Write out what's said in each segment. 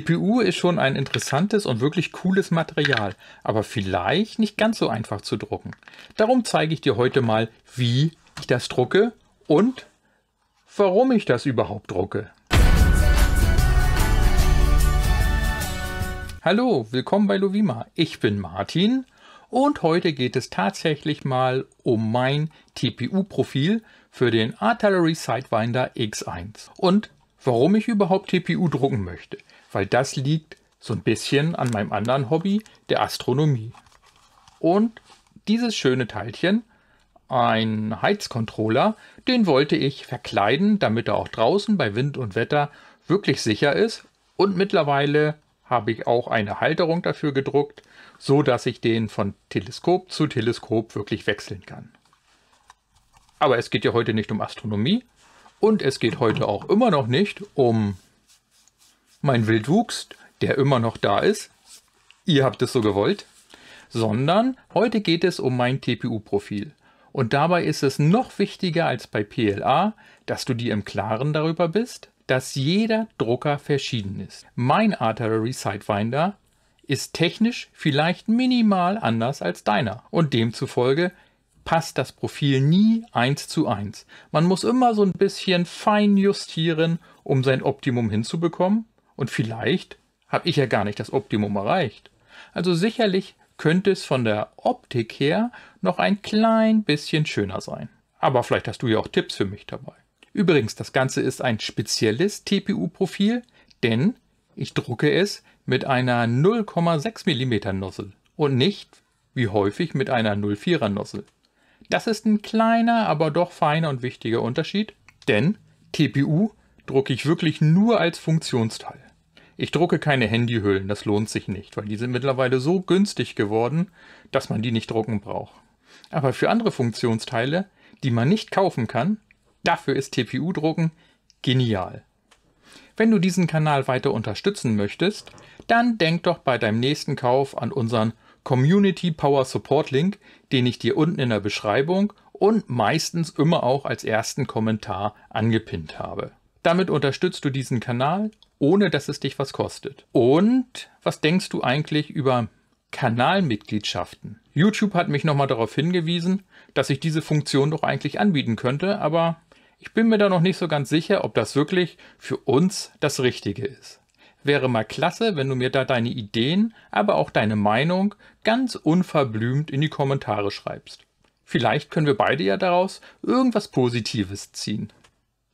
TPU ist schon ein interessantes und wirklich cooles Material, aber vielleicht nicht ganz so einfach zu drucken. Darum zeige ich dir heute mal, wie ich das drucke und warum ich das überhaupt drucke. Hallo, willkommen bei Lovima. Ich bin Martin und heute geht es tatsächlich mal um mein TPU-Profil für den Artillery Sidewinder X1 und warum ich überhaupt TPU drucken möchte weil das liegt so ein bisschen an meinem anderen Hobby, der Astronomie. Und dieses schöne Teilchen, ein Heizcontroller, den wollte ich verkleiden, damit er auch draußen bei Wind und Wetter wirklich sicher ist. Und mittlerweile habe ich auch eine Halterung dafür gedruckt, so dass ich den von Teleskop zu Teleskop wirklich wechseln kann. Aber es geht ja heute nicht um Astronomie und es geht heute auch immer noch nicht um mein Wildwuchs, der immer noch da ist, ihr habt es so gewollt, sondern heute geht es um mein TPU-Profil. Und dabei ist es noch wichtiger als bei PLA, dass du dir im Klaren darüber bist, dass jeder Drucker verschieden ist. Mein Artillery Sidewinder ist technisch vielleicht minimal anders als deiner und demzufolge passt das Profil nie eins zu eins. Man muss immer so ein bisschen fein justieren, um sein Optimum hinzubekommen und vielleicht habe ich ja gar nicht das Optimum erreicht. Also sicherlich könnte es von der Optik her noch ein klein bisschen schöner sein. Aber vielleicht hast du ja auch Tipps für mich dabei. Übrigens, das Ganze ist ein spezielles TPU-Profil, denn ich drucke es mit einer 0,6 mm Nozzle und nicht, wie häufig, mit einer 0,4er Nozzle. Das ist ein kleiner, aber doch feiner und wichtiger Unterschied, denn TPU drucke ich wirklich nur als Funktionsteil. Ich drucke keine Handyhüllen, das lohnt sich nicht, weil die sind mittlerweile so günstig geworden, dass man die nicht drucken braucht. Aber für andere Funktionsteile, die man nicht kaufen kann, dafür ist TPU-Drucken genial. Wenn du diesen Kanal weiter unterstützen möchtest, dann denk doch bei deinem nächsten Kauf an unseren Community Power Support Link, den ich dir unten in der Beschreibung und meistens immer auch als ersten Kommentar angepinnt habe. Damit unterstützt du diesen Kanal ohne dass es dich was kostet. Und was denkst du eigentlich über Kanalmitgliedschaften? YouTube hat mich nochmal darauf hingewiesen, dass ich diese Funktion doch eigentlich anbieten könnte, aber ich bin mir da noch nicht so ganz sicher, ob das wirklich für uns das Richtige ist. Wäre mal klasse, wenn du mir da deine Ideen, aber auch deine Meinung ganz unverblümt in die Kommentare schreibst. Vielleicht können wir beide ja daraus irgendwas Positives ziehen.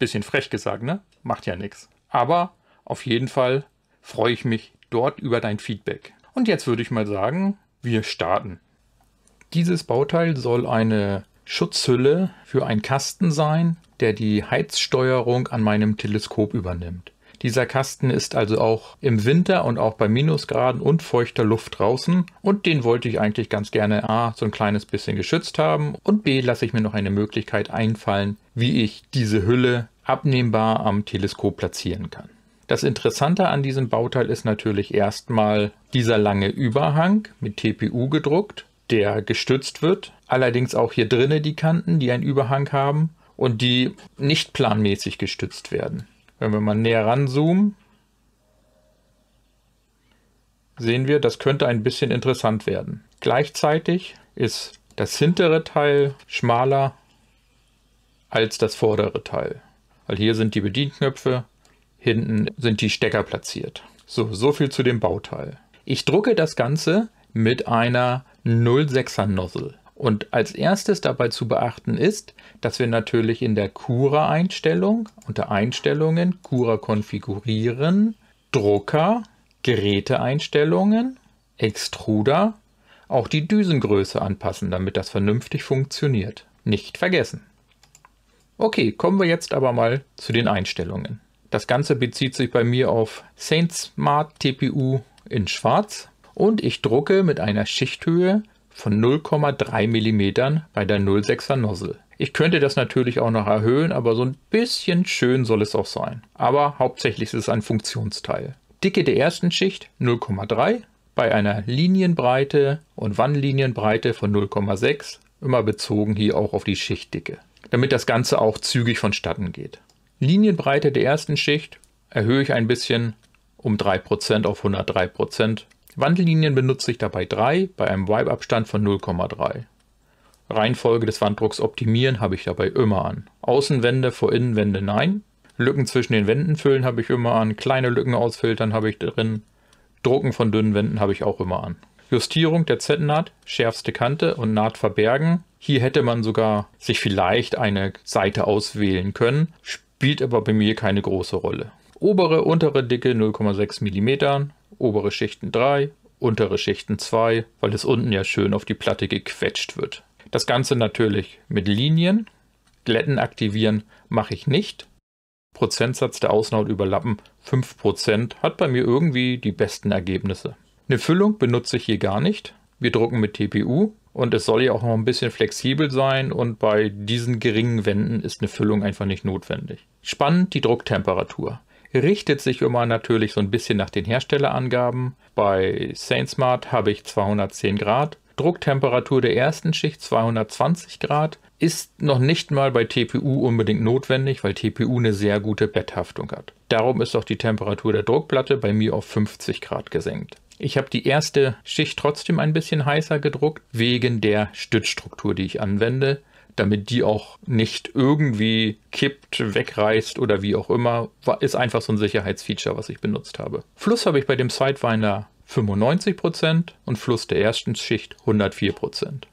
Bisschen frech gesagt, ne? Macht ja nichts. Aber auf jeden Fall freue ich mich dort über dein Feedback. Und jetzt würde ich mal sagen, wir starten. Dieses Bauteil soll eine Schutzhülle für einen Kasten sein, der die Heizsteuerung an meinem Teleskop übernimmt. Dieser Kasten ist also auch im Winter und auch bei Minusgraden und feuchter Luft draußen und den wollte ich eigentlich ganz gerne A so ein kleines bisschen geschützt haben und B lasse ich mir noch eine Möglichkeit einfallen, wie ich diese Hülle abnehmbar am Teleskop platzieren kann. Das Interessante an diesem Bauteil ist natürlich erstmal dieser lange Überhang mit TPU gedruckt, der gestützt wird. Allerdings auch hier drinnen die Kanten, die einen Überhang haben und die nicht planmäßig gestützt werden. Wenn wir mal näher ranzoomen, sehen wir, das könnte ein bisschen interessant werden. Gleichzeitig ist das hintere Teil schmaler als das vordere Teil. Weil hier sind die Bedienknöpfe, Hinten sind die Stecker platziert. So, so viel zu dem Bauteil. Ich drucke das Ganze mit einer 06er Nozzle. Und als erstes dabei zu beachten ist, dass wir natürlich in der Cura-Einstellung unter Einstellungen Cura konfigurieren, Drucker, Geräteeinstellungen, Extruder, auch die Düsengröße anpassen, damit das vernünftig funktioniert. Nicht vergessen. Okay, kommen wir jetzt aber mal zu den Einstellungen. Das Ganze bezieht sich bei mir auf Smart TPU in Schwarz und ich drucke mit einer Schichthöhe von 0,3 mm bei der 06er Nozzle. Ich könnte das natürlich auch noch erhöhen, aber so ein bisschen schön soll es auch sein. Aber hauptsächlich ist es ein Funktionsteil. Dicke der ersten Schicht 0,3 bei einer Linienbreite und Wannlinienbreite von 0,6, immer bezogen hier auch auf die Schichtdicke, damit das Ganze auch zügig vonstatten geht. Linienbreite der ersten Schicht erhöhe ich ein bisschen um 3% auf 103%. Wandlinien benutze ich dabei 3 bei einem Vibe-Abstand von 0,3. Reihenfolge des Wanddrucks optimieren habe ich dabei immer an. Außenwände vor Innenwände nein. Lücken zwischen den Wänden füllen habe ich immer an. Kleine Lücken ausfiltern habe ich drin. Drucken von dünnen Wänden habe ich auch immer an. Justierung der Z-Naht, schärfste Kante und Naht verbergen. Hier hätte man sogar sich vielleicht eine Seite auswählen können spielt aber bei mir keine große Rolle. Obere, untere Dicke 0,6 mm, obere Schichten 3, untere Schichten 2, weil es unten ja schön auf die Platte gequetscht wird. Das Ganze natürlich mit Linien. Glätten aktivieren mache ich nicht. Prozentsatz der Außenhaut überlappen 5% hat bei mir irgendwie die besten Ergebnisse. Eine Füllung benutze ich hier gar nicht wir drucken mit TPU und es soll ja auch noch ein bisschen flexibel sein und bei diesen geringen Wänden ist eine Füllung einfach nicht notwendig. Spannend die Drucktemperatur. Richtet sich immer natürlich so ein bisschen nach den Herstellerangaben. Bei SaintSmart habe ich 210 Grad. Drucktemperatur der ersten Schicht 220 Grad ist noch nicht mal bei TPU unbedingt notwendig, weil TPU eine sehr gute Betthaftung hat. Darum ist auch die Temperatur der Druckplatte bei mir auf 50 Grad gesenkt. Ich habe die erste Schicht trotzdem ein bisschen heißer gedruckt, wegen der Stützstruktur, die ich anwende, damit die auch nicht irgendwie kippt, wegreißt oder wie auch immer. Ist einfach so ein Sicherheitsfeature, was ich benutzt habe. Fluss habe ich bei dem Sidewinder 95% und Fluss der ersten Schicht 104%.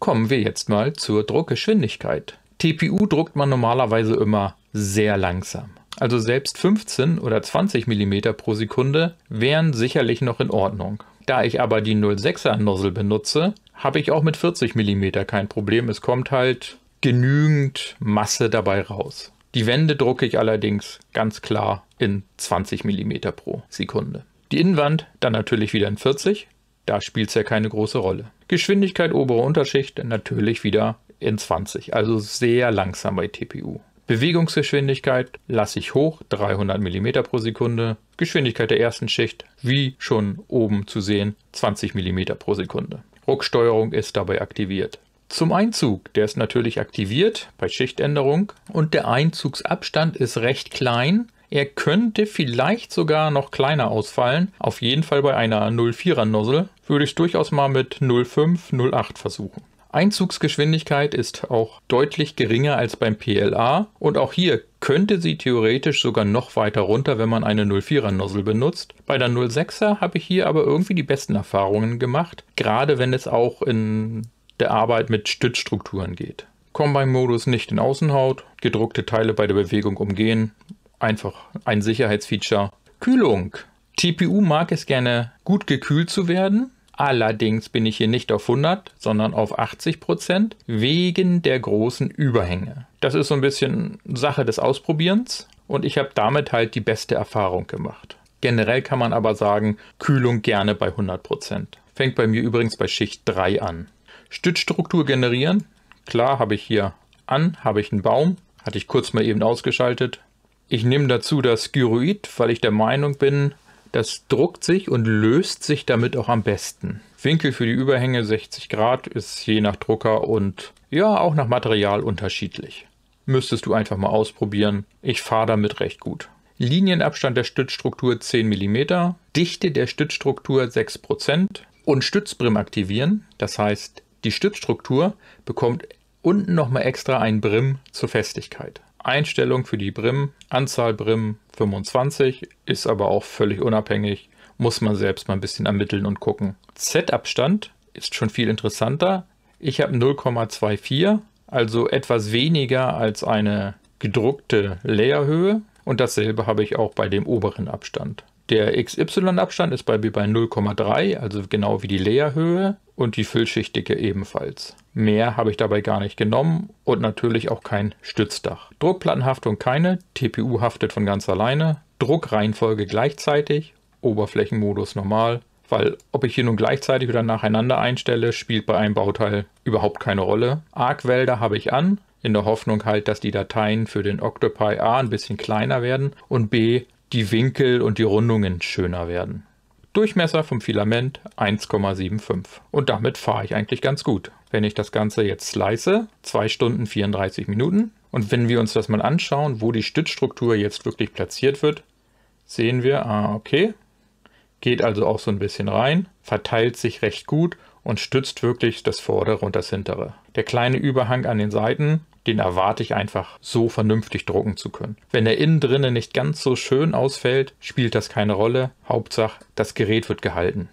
Kommen wir jetzt mal zur Druckgeschwindigkeit. TPU druckt man normalerweise immer sehr langsam. Also selbst 15 oder 20 mm pro Sekunde wären sicherlich noch in Ordnung. Da ich aber die 06er Nozzle benutze, habe ich auch mit 40 mm kein Problem. Es kommt halt genügend Masse dabei raus. Die Wände drucke ich allerdings ganz klar in 20 mm pro Sekunde. Die Innenwand dann natürlich wieder in 40, da spielt es ja keine große Rolle. Geschwindigkeit obere Unterschicht natürlich wieder in 20, also sehr langsam bei TPU. Bewegungsgeschwindigkeit lasse ich hoch, 300 mm pro Sekunde. Geschwindigkeit der ersten Schicht, wie schon oben zu sehen, 20 mm pro Sekunde. Rucksteuerung ist dabei aktiviert. Zum Einzug, der ist natürlich aktiviert bei Schichtänderung und der Einzugsabstand ist recht klein. Er könnte vielleicht sogar noch kleiner ausfallen. Auf jeden Fall bei einer 04er Nozzle würde ich durchaus mal mit 05, 08 versuchen. Einzugsgeschwindigkeit ist auch deutlich geringer als beim PLA und auch hier könnte sie theoretisch sogar noch weiter runter, wenn man eine 04er Nozzle benutzt. Bei der 06er habe ich hier aber irgendwie die besten Erfahrungen gemacht, gerade wenn es auch in der Arbeit mit Stützstrukturen geht. Combine-Modus nicht in Außenhaut, gedruckte Teile bei der Bewegung umgehen, einfach ein Sicherheitsfeature. Kühlung. TPU mag es gerne gut gekühlt zu werden, Allerdings bin ich hier nicht auf 100, sondern auf 80 Prozent wegen der großen Überhänge. Das ist so ein bisschen Sache des Ausprobierens und ich habe damit halt die beste Erfahrung gemacht. Generell kann man aber sagen, Kühlung gerne bei 100 Prozent. Fängt bei mir übrigens bei Schicht 3 an. Stützstruktur generieren. Klar habe ich hier an, habe ich einen Baum, hatte ich kurz mal eben ausgeschaltet. Ich nehme dazu das Gyroid, weil ich der Meinung bin, das druckt sich und löst sich damit auch am besten. Winkel für die Überhänge 60 Grad ist je nach Drucker und ja, auch nach Material unterschiedlich. Müsstest du einfach mal ausprobieren. Ich fahre damit recht gut. Linienabstand der Stützstruktur 10 mm, Dichte der Stützstruktur 6% und Stützbrim aktivieren. Das heißt, die Stützstruktur bekommt unten nochmal extra einen Brim zur Festigkeit. Einstellung für die Brim, Anzahl Brim 25, ist aber auch völlig unabhängig, muss man selbst mal ein bisschen ermitteln und gucken. Z-Abstand ist schon viel interessanter. Ich habe 0,24, also etwas weniger als eine gedruckte Layerhöhe und dasselbe habe ich auch bei dem oberen Abstand. Der XY-Abstand ist bei, bei 0,3, also genau wie die Leerhöhe und die Füllschichtdicke ebenfalls. Mehr habe ich dabei gar nicht genommen und natürlich auch kein Stützdach. Druckplattenhaftung keine, TPU haftet von ganz alleine, Druckreihenfolge gleichzeitig, Oberflächenmodus normal, weil ob ich hier nun gleichzeitig oder nacheinander einstelle, spielt bei einem Bauteil überhaupt keine Rolle. arc welder habe ich an, in der Hoffnung halt, dass die Dateien für den Octopi A ein bisschen kleiner werden und B die Winkel und die Rundungen schöner werden. Durchmesser vom Filament 1,75 und damit fahre ich eigentlich ganz gut. Wenn ich das Ganze jetzt slice, 2 Stunden 34 Minuten und wenn wir uns das mal anschauen, wo die Stützstruktur jetzt wirklich platziert wird, sehen wir, ah okay, geht also auch so ein bisschen rein, verteilt sich recht gut und stützt wirklich das vordere und das hintere. Der kleine Überhang an den Seiten den erwarte ich einfach so vernünftig drucken zu können. Wenn er innen drinnen nicht ganz so schön ausfällt, spielt das keine Rolle. Hauptsache, das Gerät wird gehalten.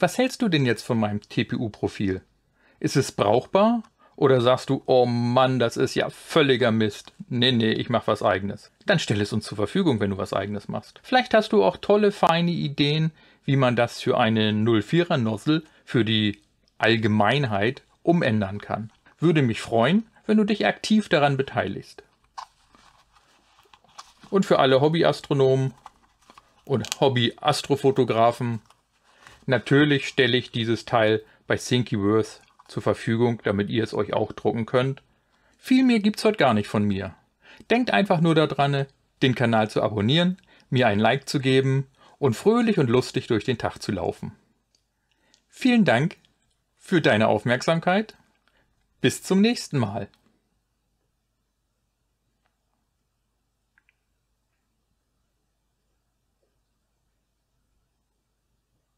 Was hältst du denn jetzt von meinem TPU-Profil? Ist es brauchbar? Oder sagst du, oh Mann, das ist ja völliger Mist. Nee, nee, ich mach was eigenes. Dann stell es uns zur Verfügung, wenn du was eigenes machst. Vielleicht hast du auch tolle, feine Ideen, wie man das für eine 04er Nozzle für die Allgemeinheit umändern kann. Würde mich freuen, wenn du dich aktiv daran beteiligst. Und für alle Hobbyastronomen und Hobby-Astrofotografen Natürlich stelle ich dieses Teil bei Thinkiverse zur Verfügung, damit ihr es euch auch drucken könnt. Viel mehr gibt's heute gar nicht von mir. Denkt einfach nur daran, den Kanal zu abonnieren, mir ein Like zu geben und fröhlich und lustig durch den Tag zu laufen. Vielen Dank für deine Aufmerksamkeit. Bis zum nächsten Mal.